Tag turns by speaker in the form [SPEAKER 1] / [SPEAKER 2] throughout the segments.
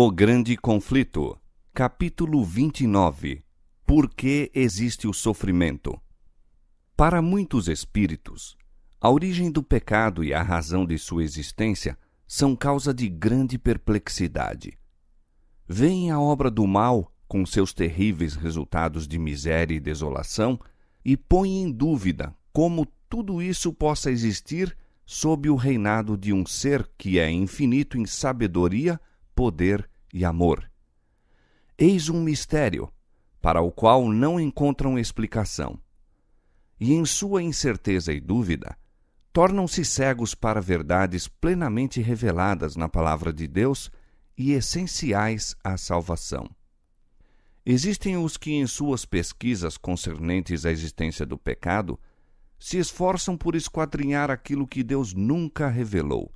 [SPEAKER 1] O Grande Conflito, capítulo 29 Por que existe o sofrimento? Para muitos espíritos, a origem do pecado e a razão de sua existência são causa de grande perplexidade. Vem a obra do mal, com seus terríveis resultados de miséria e desolação, e põe em dúvida como tudo isso possa existir sob o reinado de um ser que é infinito em sabedoria poder e amor. Eis um mistério para o qual não encontram explicação. E em sua incerteza e dúvida, tornam-se cegos para verdades plenamente reveladas na palavra de Deus e essenciais à salvação. Existem os que, em suas pesquisas concernentes à existência do pecado, se esforçam por esquadrinhar aquilo que Deus nunca revelou.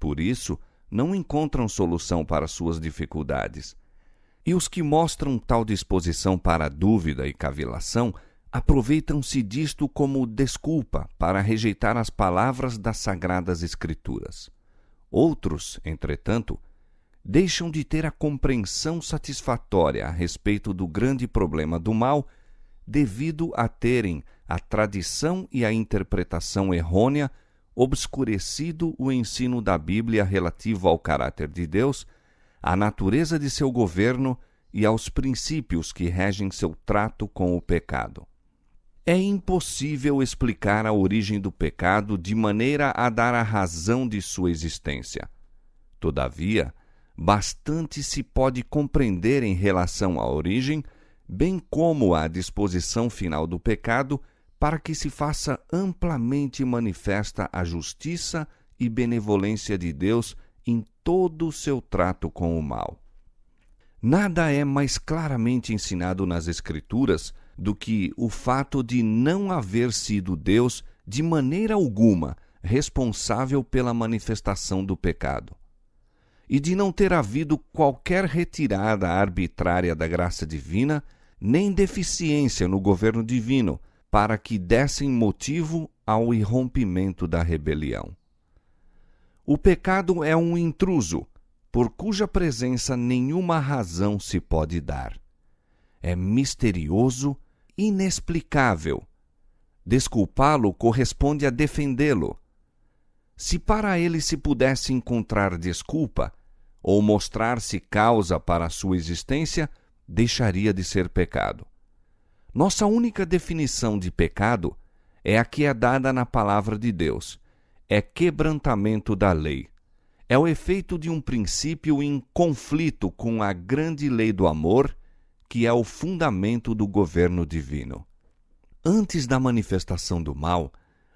[SPEAKER 1] Por isso, não encontram solução para suas dificuldades. E os que mostram tal disposição para dúvida e cavilação aproveitam-se disto como desculpa para rejeitar as palavras das sagradas Escrituras. Outros, entretanto, deixam de ter a compreensão satisfatória a respeito do grande problema do mal, devido a terem a tradição e a interpretação errônea obscurecido o ensino da Bíblia relativo ao caráter de Deus, à natureza de seu governo e aos princípios que regem seu trato com o pecado. É impossível explicar a origem do pecado de maneira a dar a razão de sua existência. Todavia, bastante se pode compreender em relação à origem, bem como à disposição final do pecado para que se faça amplamente manifesta a justiça e benevolência de Deus em todo o seu trato com o mal. Nada é mais claramente ensinado nas Escrituras do que o fato de não haver sido Deus, de maneira alguma, responsável pela manifestação do pecado, e de não ter havido qualquer retirada arbitrária da graça divina, nem deficiência no governo divino, para que dessem motivo ao irrompimento da rebelião. O pecado é um intruso, por cuja presença nenhuma razão se pode dar. É misterioso, inexplicável. Desculpá-lo corresponde a defendê-lo. Se para ele se pudesse encontrar desculpa, ou mostrar-se causa para a sua existência, deixaria de ser pecado. Nossa única definição de pecado é a que é dada na palavra de Deus: é quebrantamento da lei. É o efeito de um princípio em conflito com a grande lei do amor, que é o fundamento do governo divino. Antes da manifestação do mal,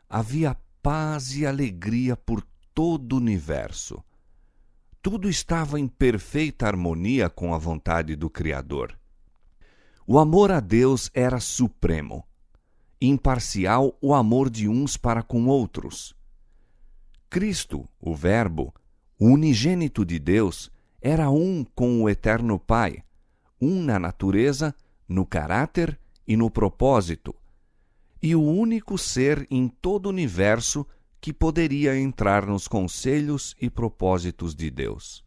[SPEAKER 1] havia paz e alegria por todo o universo. Tudo estava em perfeita harmonia com a vontade do Criador. O amor a Deus era supremo, imparcial o amor de uns para com outros. Cristo, o Verbo, o unigênito de Deus, era um com o Eterno Pai, um na natureza, no caráter e no propósito, e o único ser em todo o universo que poderia entrar nos conselhos e propósitos de Deus.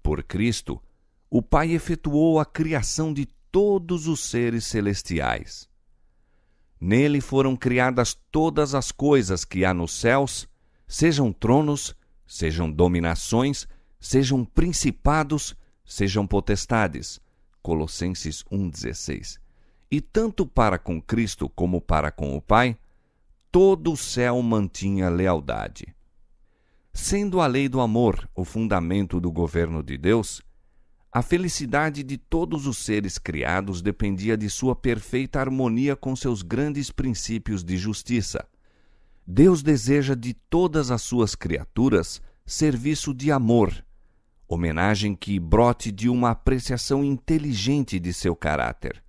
[SPEAKER 1] Por Cristo, o Pai efetuou a criação de todos os seres celestiais. Nele foram criadas todas as coisas que há nos céus, sejam tronos, sejam dominações, sejam principados, sejam potestades. Colossenses 1,16. E tanto para com Cristo como para com o Pai, todo o céu mantinha lealdade. Sendo a lei do amor o fundamento do governo de Deus, a felicidade de todos os seres criados dependia de sua perfeita harmonia com seus grandes princípios de justiça. Deus deseja de todas as suas criaturas serviço de amor, homenagem que brote de uma apreciação inteligente de seu caráter.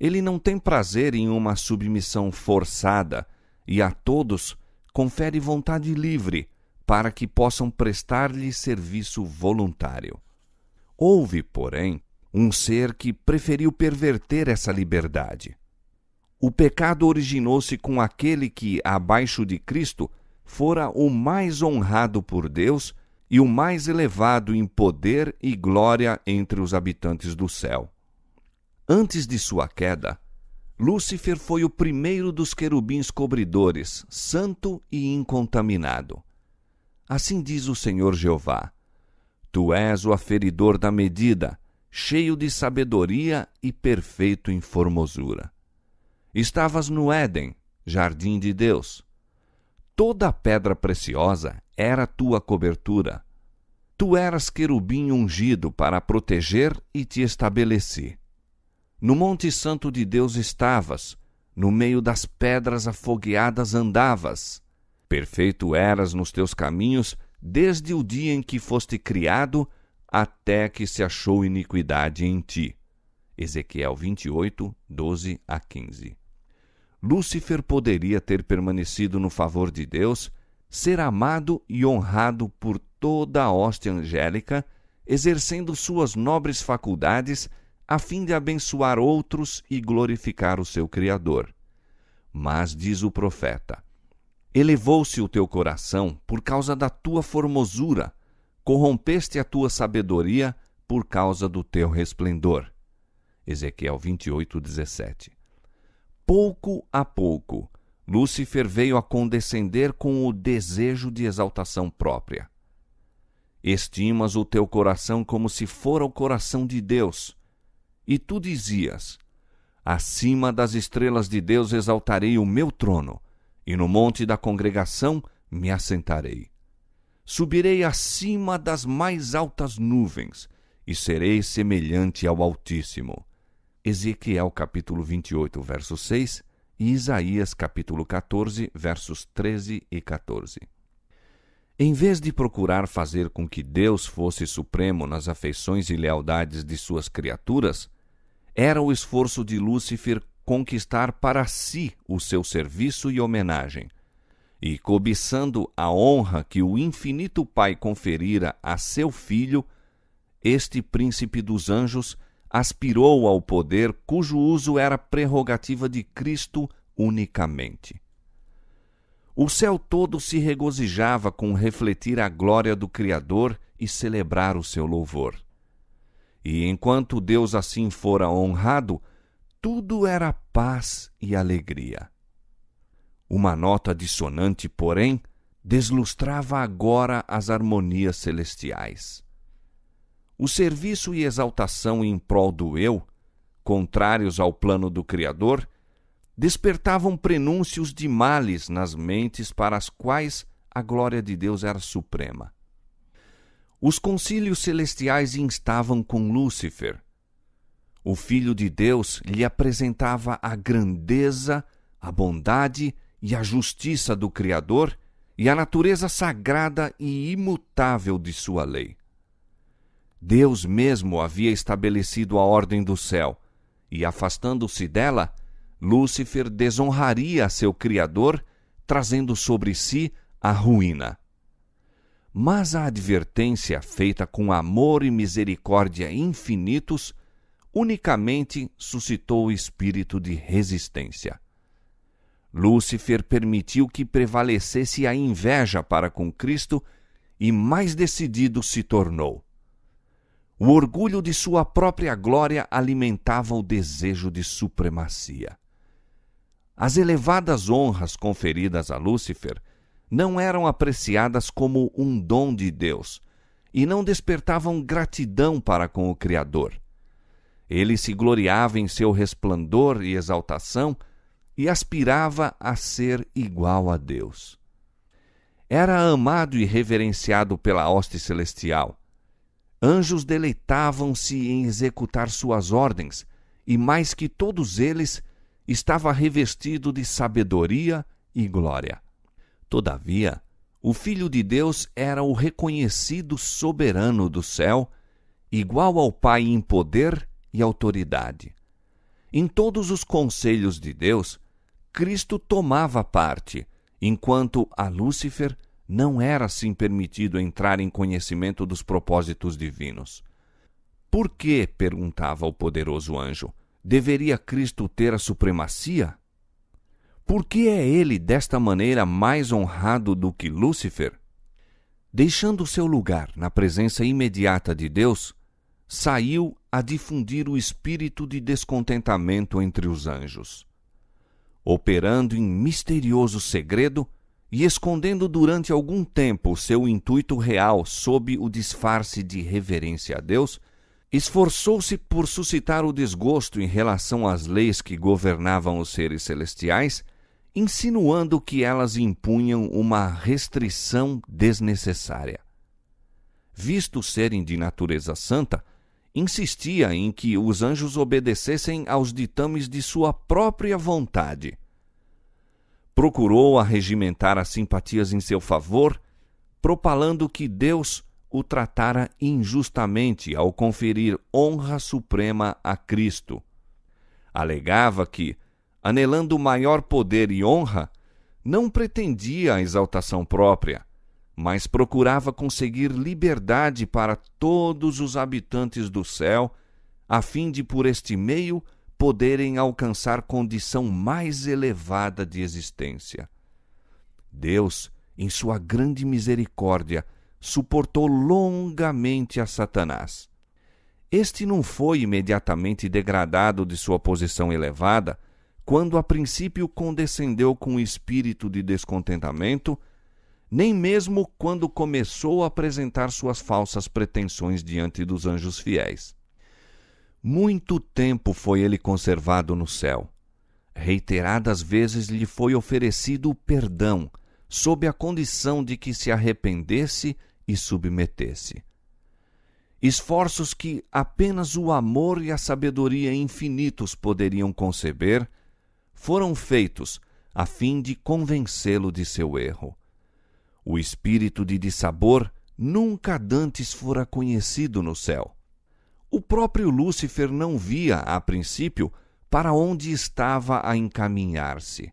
[SPEAKER 1] Ele não tem prazer em uma submissão forçada e a todos confere vontade livre para que possam prestar-lhe serviço voluntário. Houve, porém, um ser que preferiu perverter essa liberdade. O pecado originou-se com aquele que, abaixo de Cristo, fora o mais honrado por Deus e o mais elevado em poder e glória entre os habitantes do céu. Antes de sua queda, Lúcifer foi o primeiro dos querubins cobridores, santo e incontaminado. Assim diz o Senhor Jeová Tu és o aferidor da medida, cheio de sabedoria e perfeito em formosura. Estavas no Éden, jardim de Deus. Toda pedra preciosa era tua cobertura. Tu eras querubim ungido para proteger e te estabeleci. No Monte Santo de Deus estavas, no meio das pedras afogueadas andavas. Perfeito eras nos teus caminhos desde o dia em que foste criado até que se achou iniquidade em ti. Ezequiel 28, 12 a 15. Lúcifer poderia ter permanecido no favor de Deus, ser amado e honrado por toda a hoste angélica, exercendo suas nobres faculdades a fim de abençoar outros e glorificar o seu Criador. Mas diz o profeta: Elevou-se o teu coração por causa da tua formosura, corrompeste a tua sabedoria por causa do teu resplendor. Ezequiel 28, 17. Pouco a pouco, Lúcifer veio a condescender com o desejo de exaltação própria. Estimas o teu coração como se fora o coração de Deus. E tu dizias: Acima das estrelas de Deus exaltarei o meu trono e no monte da congregação me assentarei. Subirei acima das mais altas nuvens, e serei semelhante ao Altíssimo. Ezequiel capítulo 28, verso 6 e Isaías capítulo 14, versos 13 e 14. Em vez de procurar fazer com que Deus fosse supremo nas afeições e lealdades de suas criaturas, era o esforço de Lúcifer conquistar para si o seu serviço e homenagem. E cobiçando a honra que o infinito Pai conferira a seu filho, este príncipe dos anjos aspirou ao poder cujo uso era prerrogativa de Cristo unicamente. O céu todo se regozijava com refletir a glória do Criador e celebrar o seu louvor. E enquanto Deus assim fora honrado, tudo era paz e alegria. Uma nota dissonante, porém, deslustrava agora as harmonias celestiais. O serviço e exaltação em prol do eu, contrários ao plano do Criador, despertavam prenúncios de males nas mentes para as quais a glória de Deus era suprema. Os concílios celestiais instavam com Lúcifer o Filho de Deus lhe apresentava a grandeza, a bondade e a justiça do Criador e a natureza sagrada e imutável de sua lei. Deus mesmo havia estabelecido a ordem do céu, e afastando-se dela, Lúcifer desonraria seu Criador, trazendo sobre si a ruína. Mas a advertência feita com amor e misericórdia infinitos unicamente suscitou o espírito de resistência. Lúcifer permitiu que prevalecesse a inveja para com Cristo e mais decidido se tornou. O orgulho de sua própria glória alimentava o desejo de supremacia. As elevadas honras conferidas a Lúcifer não eram apreciadas como um dom de Deus e não despertavam gratidão para com o Criador. Ele se gloriava em seu resplendor e exaltação e aspirava a ser igual a Deus. Era amado e reverenciado pela hoste celestial. Anjos deleitavam-se em executar suas ordens, e mais que todos eles, estava revestido de sabedoria e glória. Todavia, o Filho de Deus era o reconhecido soberano do céu, igual ao Pai em poder e autoridade. Em todos os conselhos de Deus, Cristo tomava parte, enquanto a Lúcifer não era assim permitido entrar em conhecimento dos propósitos divinos. Por que, perguntava o poderoso anjo, deveria Cristo ter a supremacia? Por que é ele desta maneira mais honrado do que Lúcifer? Deixando seu lugar na presença imediata de Deus, saiu a difundir o espírito de descontentamento entre os anjos, operando em misterioso segredo e escondendo durante algum tempo seu intuito real sob o disfarce de reverência a Deus, esforçou-se por suscitar o desgosto em relação às leis que governavam os seres celestiais, insinuando que elas impunham uma restrição desnecessária. Visto serem de natureza santa, insistia em que os anjos obedecessem aos ditames de sua própria vontade. Procurou arregimentar as simpatias em seu favor, propalando que Deus o tratara injustamente ao conferir honra suprema a Cristo. Alegava que, anelando maior poder e honra, não pretendia a exaltação própria, mas procurava conseguir liberdade para todos os habitantes do céu, a fim de por este meio poderem alcançar condição mais elevada de existência. Deus, em sua grande misericórdia, suportou longamente a Satanás. Este não foi imediatamente degradado de sua posição elevada, quando a princípio condescendeu com o espírito de descontentamento nem mesmo quando começou a apresentar suas falsas pretensões diante dos anjos fiéis. Muito tempo foi ele conservado no céu. Reiteradas vezes lhe foi oferecido o perdão, sob a condição de que se arrependesse e submetesse. Esforços que apenas o amor e a sabedoria infinitos poderiam conceber foram feitos a fim de convencê-lo de seu erro. O espírito de dissabor nunca dantes fora conhecido no céu. O próprio Lúcifer não via, a princípio, para onde estava a encaminhar-se.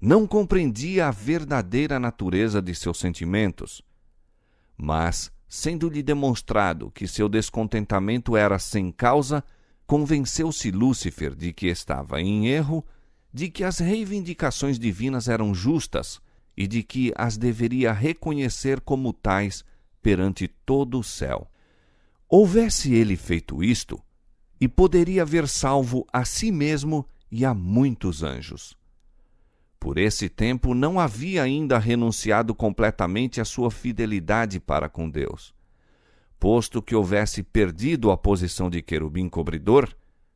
[SPEAKER 1] Não compreendia a verdadeira natureza de seus sentimentos. Mas, sendo-lhe demonstrado que seu descontentamento era sem causa, convenceu-se Lúcifer de que estava em erro, de que as reivindicações divinas eram justas e de que as deveria reconhecer como tais perante todo o céu. Houvesse ele feito isto, e poderia haver salvo a si mesmo e a muitos anjos. Por esse tempo não havia ainda renunciado completamente à sua fidelidade para com Deus. Posto que houvesse perdido a posição de querubim cobridor,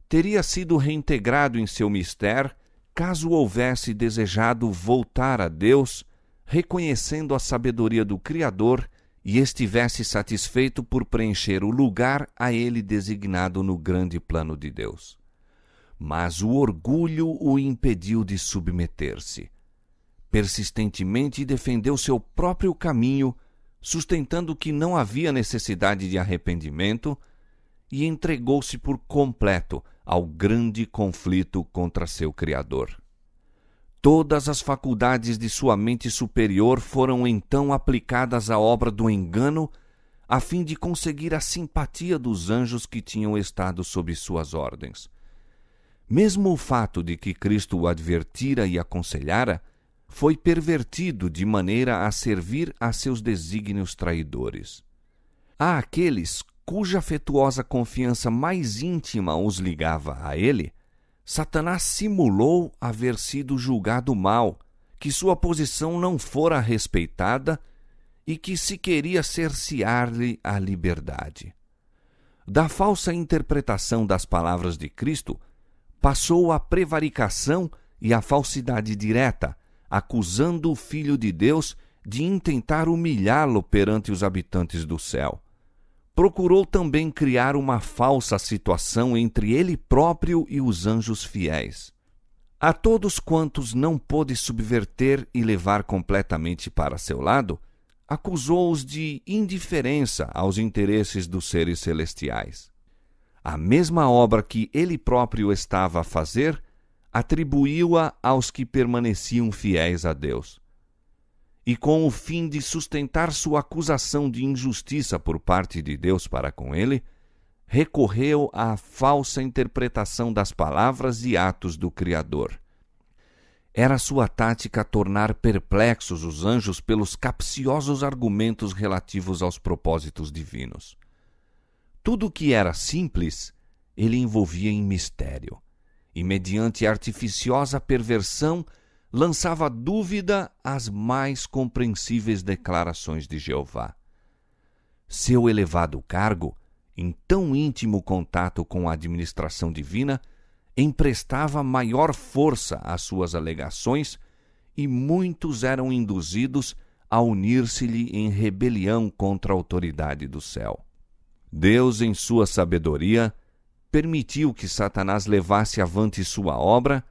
[SPEAKER 1] teria sido reintegrado em seu mistério caso houvesse desejado voltar a Deus reconhecendo a sabedoria do Criador e estivesse satisfeito por preencher o lugar a ele designado no grande plano de Deus. Mas o orgulho o impediu de submeter-se. Persistentemente defendeu seu próprio caminho, sustentando que não havia necessidade de arrependimento, e entregou-se por completo ao grande conflito contra seu Criador. Todas as faculdades de sua mente superior foram então aplicadas à obra do engano, a fim de conseguir a simpatia dos anjos que tinham estado sob suas ordens. Mesmo o fato de que Cristo o advertira e aconselhara, foi pervertido de maneira a servir a seus desígnios traidores. Há aqueles cuja afetuosa confiança mais íntima os ligava a ele, Satanás simulou haver sido julgado mal, que sua posição não fora respeitada e que se queria cercear-lhe a liberdade. Da falsa interpretação das palavras de Cristo, passou à prevaricação e à falsidade direta, acusando o Filho de Deus de intentar humilhá-lo perante os habitantes do céu procurou também criar uma falsa situação entre ele próprio e os anjos fiéis. A todos quantos não pôde subverter e levar completamente para seu lado, acusou-os de indiferença aos interesses dos seres celestiais. A mesma obra que ele próprio estava a fazer, atribuiu-a aos que permaneciam fiéis a Deus e com o fim de sustentar sua acusação de injustiça por parte de Deus para com ele, recorreu à falsa interpretação das palavras e atos do Criador. Era sua tática tornar perplexos os anjos pelos capciosos argumentos relativos aos propósitos divinos. Tudo o que era simples, ele envolvia em mistério, e mediante artificiosa perversão, lançava dúvida às mais compreensíveis declarações de Jeová. Seu elevado cargo, em tão íntimo contato com a administração divina, emprestava maior força às suas alegações e muitos eram induzidos a unir-se-lhe em rebelião contra a autoridade do céu. Deus, em sua sabedoria, permitiu que Satanás levasse avante sua obra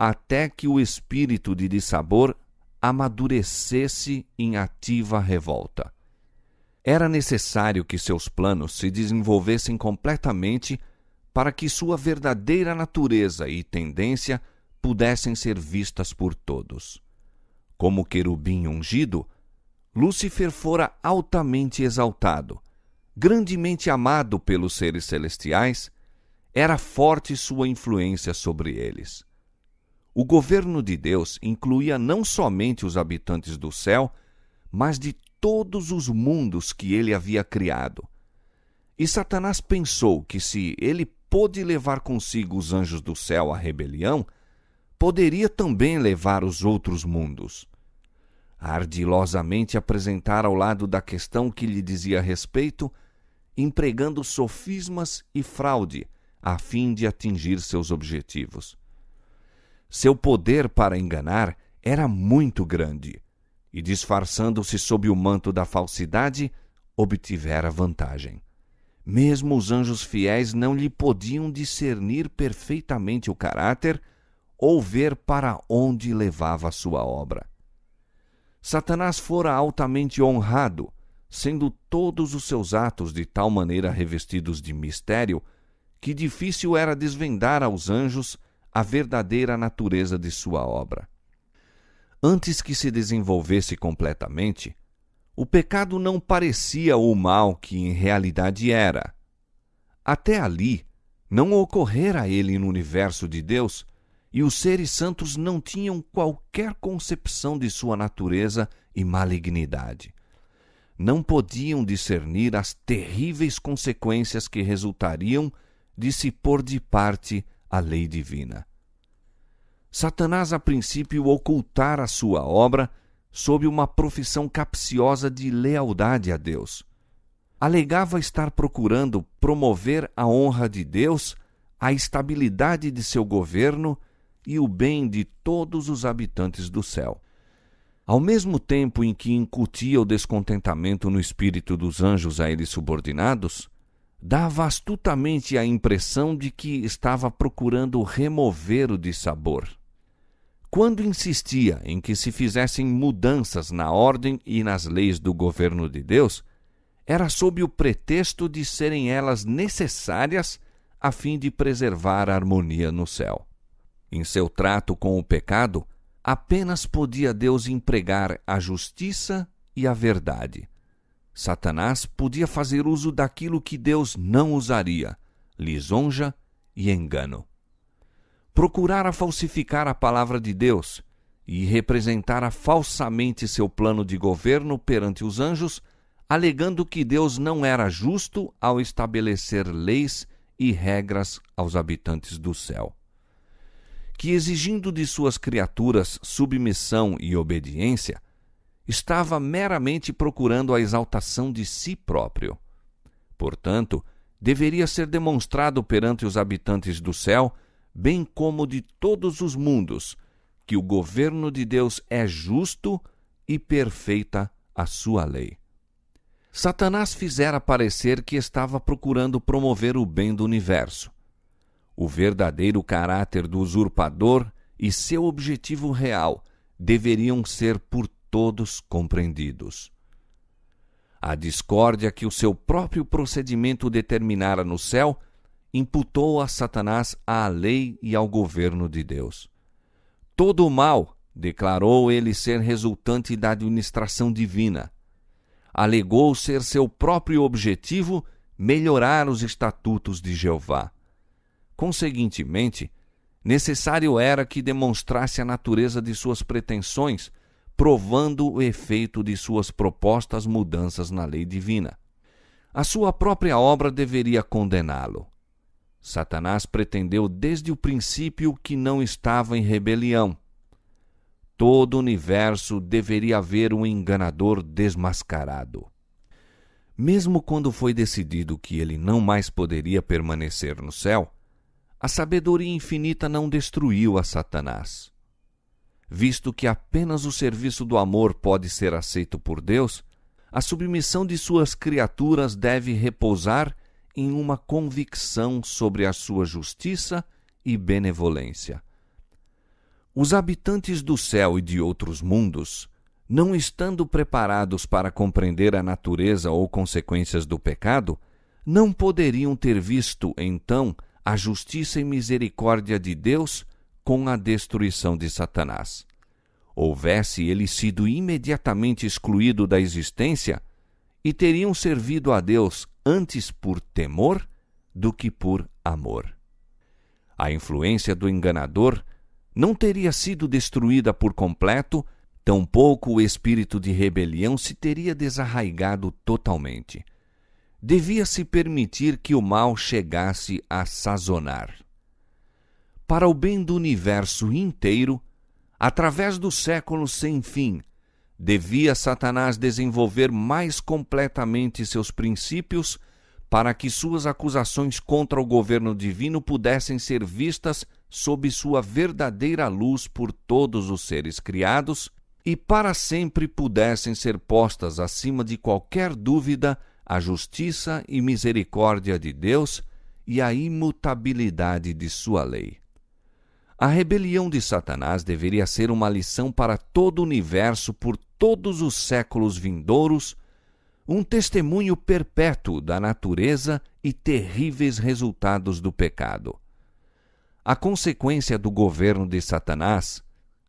[SPEAKER 1] até que o espírito de dissabor amadurecesse em ativa revolta. Era necessário que seus planos se desenvolvessem completamente para que sua verdadeira natureza e tendência pudessem ser vistas por todos. Como querubim ungido, Lúcifer fora altamente exaltado, grandemente amado pelos seres celestiais, era forte sua influência sobre eles. O governo de Deus incluía não somente os habitantes do céu, mas de todos os mundos que ele havia criado. E Satanás pensou que se ele pôde levar consigo os anjos do céu à rebelião, poderia também levar os outros mundos. Ardilosamente apresentara ao lado da questão que lhe dizia respeito, empregando sofismas e fraude a fim de atingir seus objetivos. Seu poder para enganar era muito grande, e disfarçando-se sob o manto da falsidade, obtivera vantagem. Mesmo os anjos fiéis não lhe podiam discernir perfeitamente o caráter ou ver para onde levava sua obra. Satanás fora altamente honrado, sendo todos os seus atos de tal maneira revestidos de mistério que difícil era desvendar aos anjos a verdadeira natureza de sua obra. Antes que se desenvolvesse completamente, o pecado não parecia o mal que em realidade era. Até ali, não ocorrera ele no universo de Deus, e os seres santos não tinham qualquer concepção de sua natureza e malignidade. Não podiam discernir as terríveis consequências que resultariam de se pôr de parte a lei divina. Satanás, a princípio, ocultara a sua obra sob uma profissão capciosa de lealdade a Deus. Alegava estar procurando promover a honra de Deus, a estabilidade de seu governo e o bem de todos os habitantes do céu. Ao mesmo tempo em que incutia o descontentamento no espírito dos anjos a ele subordinados, dava astutamente a impressão de que estava procurando remover o dissabor. Quando insistia em que se fizessem mudanças na ordem e nas leis do governo de Deus, era sob o pretexto de serem elas necessárias a fim de preservar a harmonia no céu. Em seu trato com o pecado, apenas podia Deus empregar a justiça e a verdade. Satanás podia fazer uso daquilo que Deus não usaria: lisonja e engano. Procurara falsificar a palavra de Deus e representara falsamente seu plano de governo perante os anjos, alegando que Deus não era justo ao estabelecer leis e regras aos habitantes do céu. Que exigindo de suas criaturas submissão e obediência, estava meramente procurando a exaltação de si próprio. Portanto, deveria ser demonstrado perante os habitantes do céu, bem como de todos os mundos, que o governo de Deus é justo e perfeita a sua lei. Satanás fizera parecer que estava procurando promover o bem do universo. O verdadeiro caráter do usurpador e seu objetivo real deveriam ser por todos compreendidos. A discórdia que o seu próprio procedimento determinara no céu imputou a Satanás à lei e ao governo de Deus. Todo o mal declarou ele ser resultante da administração divina. Alegou ser seu próprio objetivo melhorar os estatutos de Jeová. Conseguintemente, necessário era que demonstrasse a natureza de suas pretensões provando o efeito de suas propostas mudanças na lei divina. A sua própria obra deveria condená-lo. Satanás pretendeu desde o princípio que não estava em rebelião. Todo o universo deveria haver um enganador desmascarado. Mesmo quando foi decidido que ele não mais poderia permanecer no céu, a sabedoria infinita não destruiu a Satanás visto que apenas o serviço do amor pode ser aceito por Deus, a submissão de suas criaturas deve repousar em uma convicção sobre a sua justiça e benevolência. Os habitantes do céu e de outros mundos, não estando preparados para compreender a natureza ou consequências do pecado, não poderiam ter visto, então, a justiça e misericórdia de Deus com a destruição de Satanás. Houvesse ele sido imediatamente excluído da existência, e teriam servido a Deus antes por temor do que por amor. A influência do enganador não teria sido destruída por completo, tampouco o espírito de rebelião se teria desarraigado totalmente. Devia-se permitir que o mal chegasse a sazonar para o bem do universo inteiro, através do século sem fim, devia Satanás desenvolver mais completamente seus princípios para que suas acusações contra o governo divino pudessem ser vistas sob sua verdadeira luz por todos os seres criados e para sempre pudessem ser postas acima de qualquer dúvida a justiça e misericórdia de Deus e a imutabilidade de sua lei. A rebelião de Satanás deveria ser uma lição para todo o universo por todos os séculos vindouros, um testemunho perpétuo da natureza e terríveis resultados do pecado. A consequência do governo de Satanás,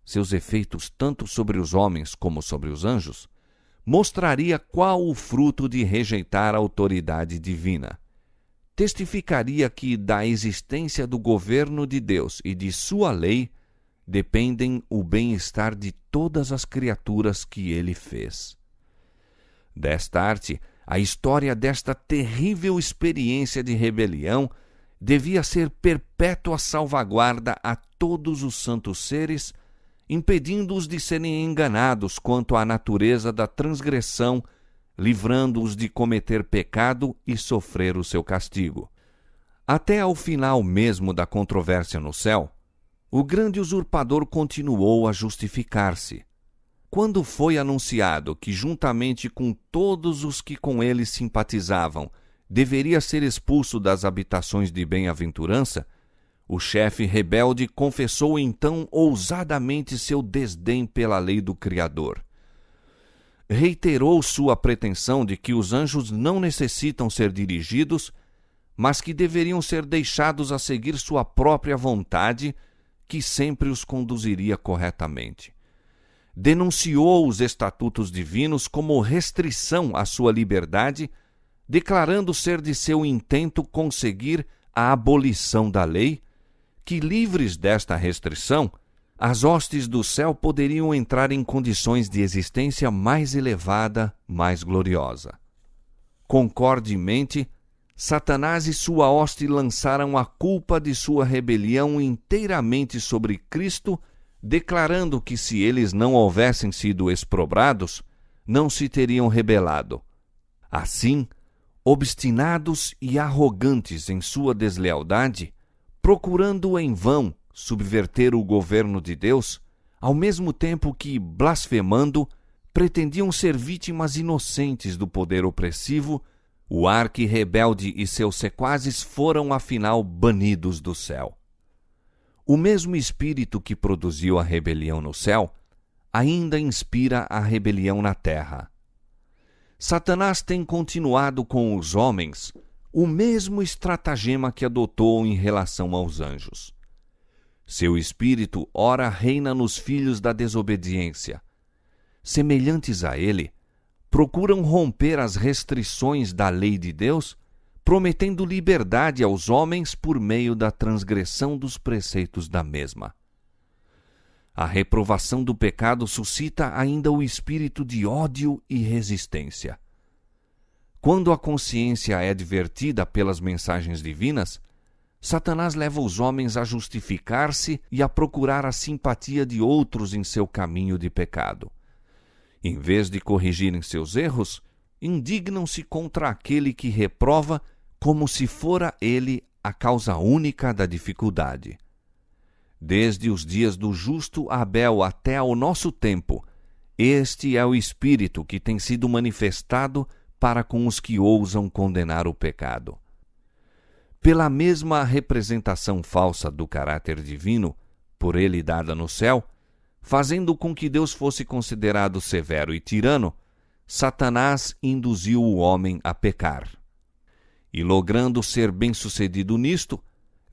[SPEAKER 1] seus efeitos tanto sobre os homens como sobre os anjos, mostraria qual o fruto de rejeitar a autoridade divina testificaria que da existência do governo de Deus e de sua lei dependem o bem-estar de todas as criaturas que ele fez. Desta arte, a história desta terrível experiência de rebelião devia ser perpétua salvaguarda a todos os santos seres, impedindo-os de serem enganados quanto à natureza da transgressão livrando-os de cometer pecado e sofrer o seu castigo. Até ao final mesmo da controvérsia no céu, o grande usurpador continuou a justificar-se. Quando foi anunciado que, juntamente com todos os que com ele simpatizavam, deveria ser expulso das habitações de bem-aventurança, o chefe rebelde confessou então ousadamente seu desdém pela lei do Criador reiterou sua pretensão de que os anjos não necessitam ser dirigidos, mas que deveriam ser deixados a seguir sua própria vontade, que sempre os conduziria corretamente. Denunciou os estatutos divinos como restrição à sua liberdade, declarando ser de seu intento conseguir a abolição da lei, que livres desta restrição, as hostes do céu poderiam entrar em condições de existência mais elevada, mais gloriosa. Concordemente, Satanás e sua hoste lançaram a culpa de sua rebelião inteiramente sobre Cristo, declarando que se eles não houvessem sido exprobrados, não se teriam rebelado. Assim, obstinados e arrogantes em sua deslealdade, procurando em vão subverter o governo de Deus, ao mesmo tempo que, blasfemando, pretendiam ser vítimas inocentes do poder opressivo, o arque-rebelde e seus sequazes foram afinal banidos do céu. O mesmo espírito que produziu a rebelião no céu ainda inspira a rebelião na terra. Satanás tem continuado com os homens o mesmo estratagema que adotou em relação aos anjos. Seu espírito ora reina nos filhos da desobediência. Semelhantes a ele, procuram romper as restrições da lei de Deus, prometendo liberdade aos homens por meio da transgressão dos preceitos da mesma. A reprovação do pecado suscita ainda o espírito de ódio e resistência. Quando a consciência é advertida pelas mensagens divinas, Satanás leva os homens a justificar-se e a procurar a simpatia de outros em seu caminho de pecado. Em vez de corrigirem seus erros, indignam-se contra aquele que reprova, como se fora ele a causa única da dificuldade. Desde os dias do justo Abel até ao nosso tempo, este é o espírito que tem sido manifestado para com os que ousam condenar o pecado pela mesma representação falsa do caráter divino, por ele dada no céu, fazendo com que Deus fosse considerado severo e tirano, Satanás induziu o homem a pecar. E logrando ser bem-sucedido nisto,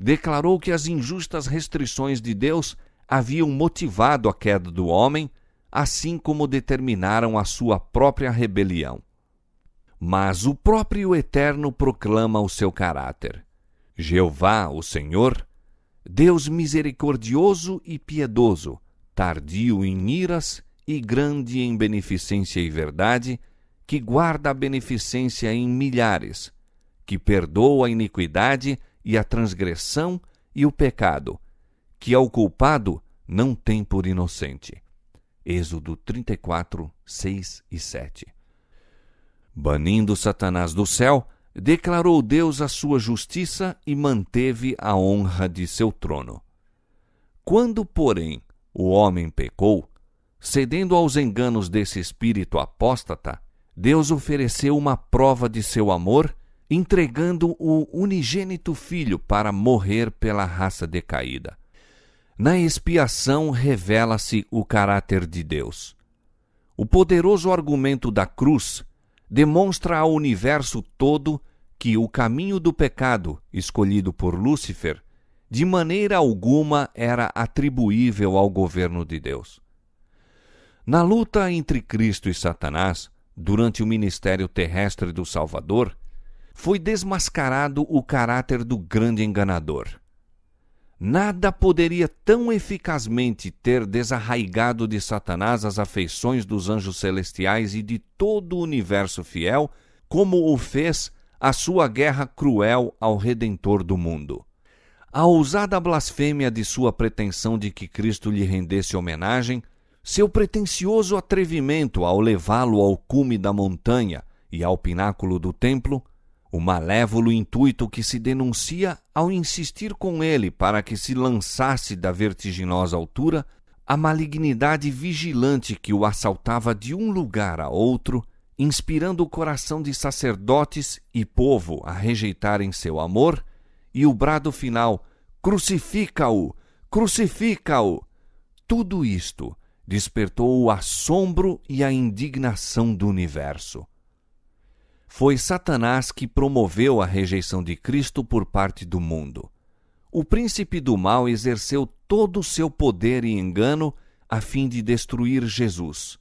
[SPEAKER 1] declarou que as injustas restrições de Deus haviam motivado a queda do homem, assim como determinaram a sua própria rebelião. Mas o próprio Eterno proclama o seu caráter. Jeová, o Senhor, Deus misericordioso e piedoso, tardio em iras e grande em beneficência e verdade, que guarda a beneficência em milhares, que perdoa a iniquidade e a transgressão e o pecado, que ao culpado não tem por inocente. Êxodo 34, 6 e 7. Banindo Satanás do céu, declarou Deus a sua justiça e manteve a honra de seu trono. Quando, porém, o homem pecou, cedendo aos enganos desse espírito apóstata, Deus ofereceu uma prova de seu amor, entregando o unigênito filho para morrer pela raça decaída. Na expiação revela-se o caráter de Deus. O poderoso argumento da cruz demonstra ao universo todo que o caminho do pecado escolhido por Lúcifer de maneira alguma era atribuível ao governo de Deus. Na luta entre Cristo e Satanás, durante o ministério terrestre do Salvador, foi desmascarado o caráter do grande enganador. Nada poderia tão eficazmente ter desarraigado de Satanás as afeições dos anjos celestiais e de todo o universo fiel como o fez a sua guerra cruel ao Redentor do mundo. A ousada blasfêmia de sua pretensão de que Cristo lhe rendesse homenagem, seu pretensioso atrevimento ao levá-lo ao cume da montanha e ao pináculo do templo, o malévolo intuito que se denuncia ao insistir com ele para que se lançasse da vertiginosa altura, a malignidade vigilante que o assaltava de um lugar a outro, inspirando o coração de sacerdotes e povo a rejeitarem seu amor, e o brado final: Crucifica-o! Crucifica-o! Tudo isto despertou o assombro e a indignação do universo. Foi Satanás que promoveu a rejeição de Cristo por parte do mundo. O príncipe do mal exerceu todo o seu poder e engano a fim de destruir Jesus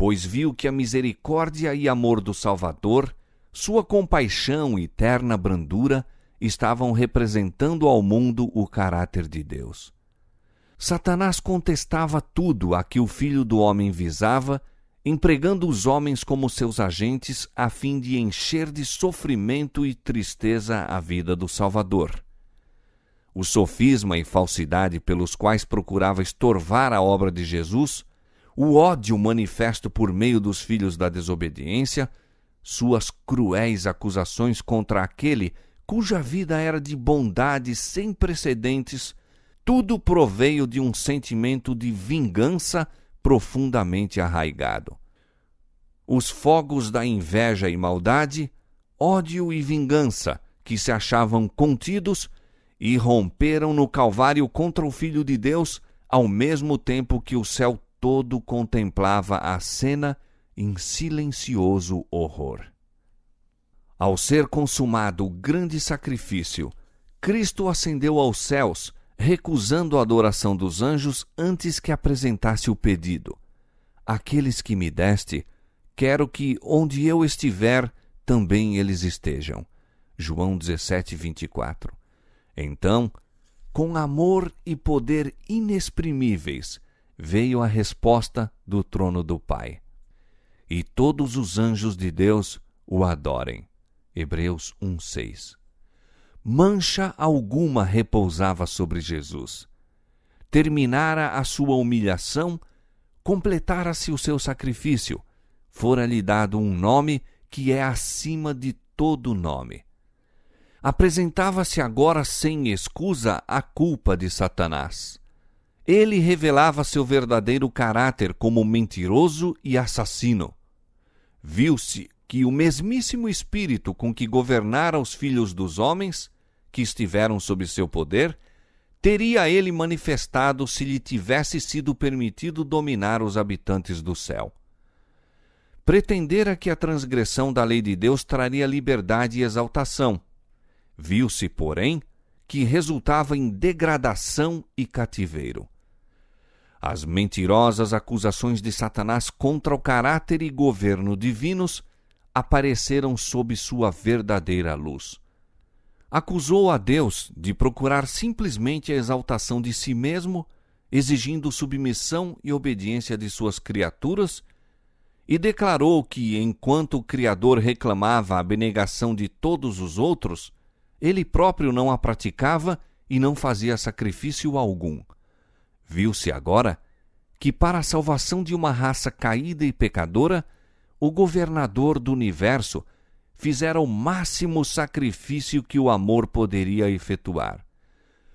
[SPEAKER 1] pois viu que a misericórdia e amor do Salvador, sua compaixão e terna brandura estavam representando ao mundo o caráter de Deus. Satanás contestava tudo a que o Filho do Homem visava, empregando os homens como seus agentes a fim de encher de sofrimento e tristeza a vida do Salvador. O sofisma e falsidade pelos quais procurava estorvar a obra de Jesus o ódio manifesto por meio dos filhos da desobediência, suas cruéis acusações contra aquele cuja vida era de bondade sem precedentes, tudo proveio de um sentimento de vingança profundamente arraigado. Os fogos da inveja e maldade, ódio e vingança, que se achavam contidos, irromperam no Calvário contra o Filho de Deus, ao mesmo tempo que o céu todo contemplava a cena em silencioso horror. Ao ser consumado o grande sacrifício, Cristo ascendeu aos céus, recusando a adoração dos anjos antes que apresentasse o pedido. Aqueles que me deste, quero que onde eu estiver, também eles estejam. João 17, 24. Então, com amor e poder inexprimíveis, veio a resposta do trono do Pai. E todos os anjos de Deus o adorem. Hebreus 1:6. Mancha alguma repousava sobre Jesus. Terminara a sua humilhação, completara-se o seu sacrifício. Fora-lhe dado um nome que é acima de todo nome. Apresentava-se agora sem escusa a culpa de Satanás ele revelava seu verdadeiro caráter como mentiroso e assassino. Viu-se que o mesmíssimo espírito com que governara os filhos dos homens, que estiveram sob seu poder, teria ele manifestado se lhe tivesse sido permitido dominar os habitantes do céu. Pretendera que a transgressão da lei de Deus traria liberdade e exaltação. Viu-se, porém, que resultava em degradação e cativeiro. As mentirosas acusações de Satanás contra o caráter e governo divinos apareceram sob sua verdadeira luz. Acusou a Deus de procurar simplesmente a exaltação de si mesmo, exigindo submissão e obediência de suas criaturas, e declarou que, enquanto o Criador reclamava a abnegação de todos os outros, ele próprio não a praticava e não fazia sacrifício algum. Viu-se agora que, para a salvação de uma raça caída e pecadora, o governador do universo fizera o máximo sacrifício que o amor poderia efetuar.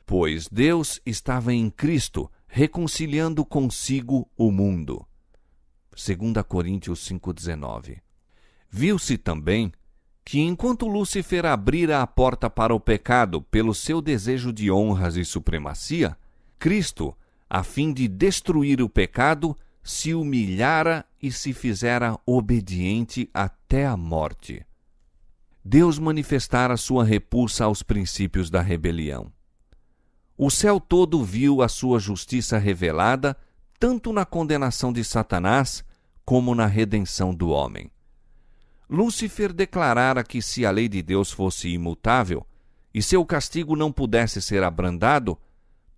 [SPEAKER 1] Pois Deus estava em Cristo, reconciliando consigo o mundo. 2 Coríntios 5,19 Viu-se também que enquanto Lúcifer abrira a porta para o pecado pelo seu desejo de honras e supremacia, Cristo, a fim de destruir o pecado, se humilhara e se fizera obediente até a morte. Deus manifestara sua repulsa aos princípios da rebelião. O céu todo viu a sua justiça revelada, tanto na condenação de Satanás como na redenção do homem. Lúcifer declarara que se a lei de Deus fosse imutável e seu castigo não pudesse ser abrandado,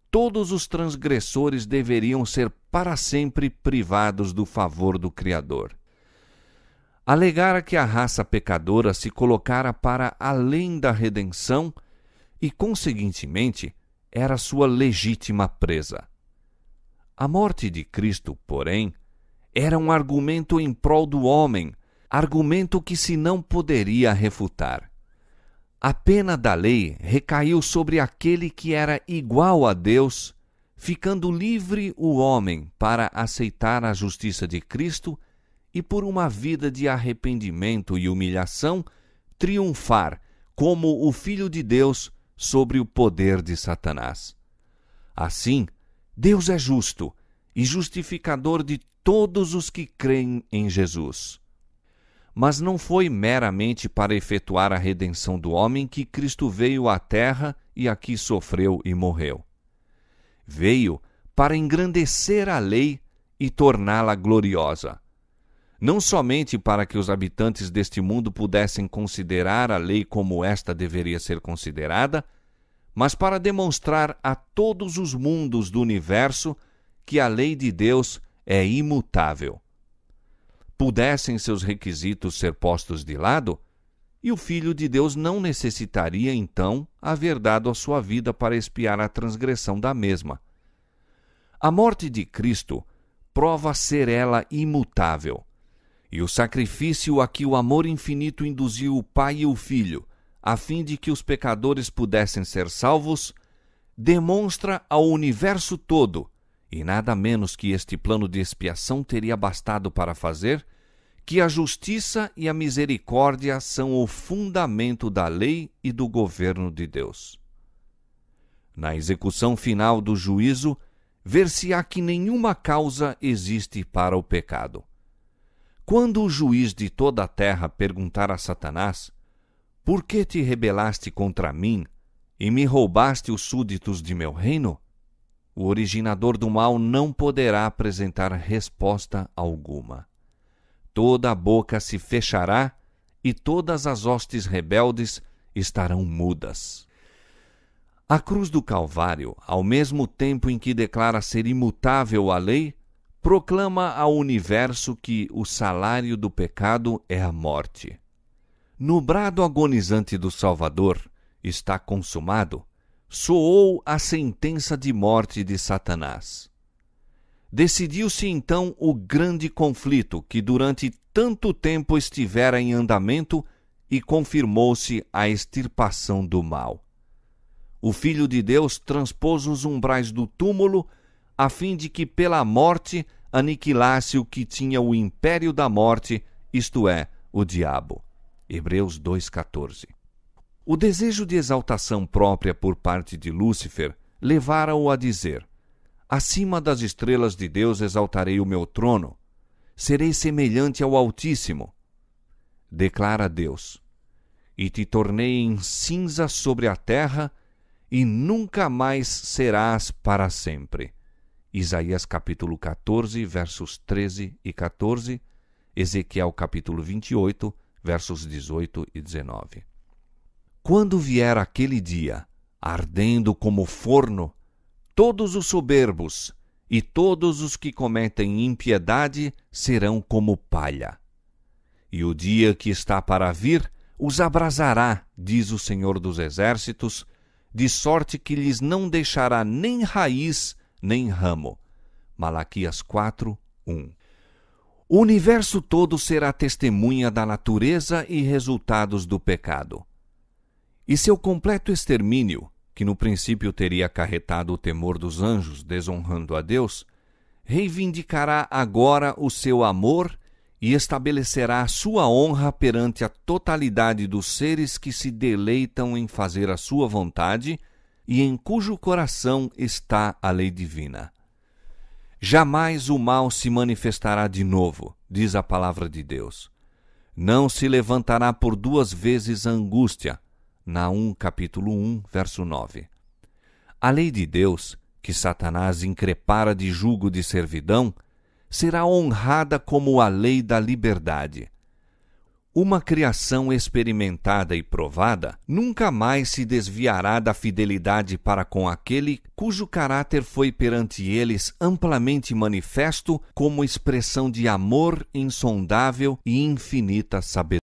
[SPEAKER 1] todos os transgressores deveriam ser para sempre privados do favor do Criador. Alegara que a raça pecadora se colocara para além da redenção e, conseguintemente, era sua legítima presa. A morte de Cristo, porém, era um argumento em prol do homem argumento que se não poderia refutar. A pena da lei recaiu sobre aquele que era igual a Deus, ficando livre o homem para aceitar a justiça de Cristo e, por uma vida de arrependimento e humilhação, triunfar como o Filho de Deus sobre o poder de Satanás. Assim, Deus é justo e justificador de todos os que creem em Jesus. Mas não foi meramente para efetuar a redenção do homem que Cristo veio à terra e aqui sofreu e morreu. Veio para engrandecer a lei e torná-la gloriosa. Não somente para que os habitantes deste mundo pudessem considerar a lei como esta deveria ser considerada, mas para demonstrar a todos os mundos do universo que a lei de Deus é imutável pudessem seus requisitos ser postos de lado, e o Filho de Deus não necessitaria então haver dado a sua vida para espiar a transgressão da mesma. A morte de Cristo prova ser ela imutável, e o sacrifício a que o amor infinito induziu o Pai e o Filho, a fim de que os pecadores pudessem ser salvos, demonstra ao universo todo e nada menos que este plano de expiação teria bastado para fazer, que a justiça e a misericórdia são o fundamento da lei e do governo de Deus. Na execução final do juízo, ver-se-á que nenhuma causa existe para o pecado. Quando o juiz de toda a terra perguntar a Satanás: Por que te rebelaste contra mim e me roubaste os súditos de meu reino? o originador do mal não poderá apresentar resposta alguma. Toda a boca se fechará e todas as hostes rebeldes estarão mudas. A cruz do Calvário, ao mesmo tempo em que declara ser imutável a lei, proclama ao universo que o salário do pecado é a morte. No brado agonizante do Salvador, está consumado, soou a sentença de morte de Satanás. Decidiu-se então o grande conflito que durante tanto tempo estivera em andamento e confirmou-se a extirpação do mal. O Filho de Deus transpôs os umbrais do túmulo a fim de que pela morte aniquilasse o que tinha o império da morte, isto é, o diabo. Hebreus 2,14. O desejo de exaltação própria por parte de Lúcifer levara-o a dizer: Acima das estrelas de Deus exaltarei o meu trono, serei semelhante ao Altíssimo. Declara Deus: E te tornei em cinza sobre a terra, e nunca mais serás para sempre. Isaías capítulo 14, versos 13 e 14, Ezequiel capítulo 28, versos 18 e 19. Quando vier aquele dia, ardendo como forno, todos os soberbos e todos os que cometem impiedade serão como palha. E o dia que está para vir os abrasará, diz o Senhor dos Exércitos, de sorte que lhes não deixará nem raiz nem ramo. Malaquias 4, 1. O universo todo será testemunha da natureza e resultados do pecado e seu completo extermínio, que no princípio teria acarretado o temor dos anjos, desonrando a Deus, reivindicará agora o seu amor e estabelecerá sua honra perante a totalidade dos seres que se deleitam em fazer a sua vontade e em cujo coração está a lei divina. Jamais o mal se manifestará de novo, diz a palavra de Deus. Não se levantará por duas vezes a angústia, Naum capítulo 1, verso 9. A lei de Deus, que Satanás increpara de jugo de servidão, será honrada como a lei da liberdade. Uma criação experimentada e provada nunca mais se desviará da fidelidade para com aquele cujo caráter foi perante eles amplamente manifesto como expressão de amor insondável e infinita sabedoria.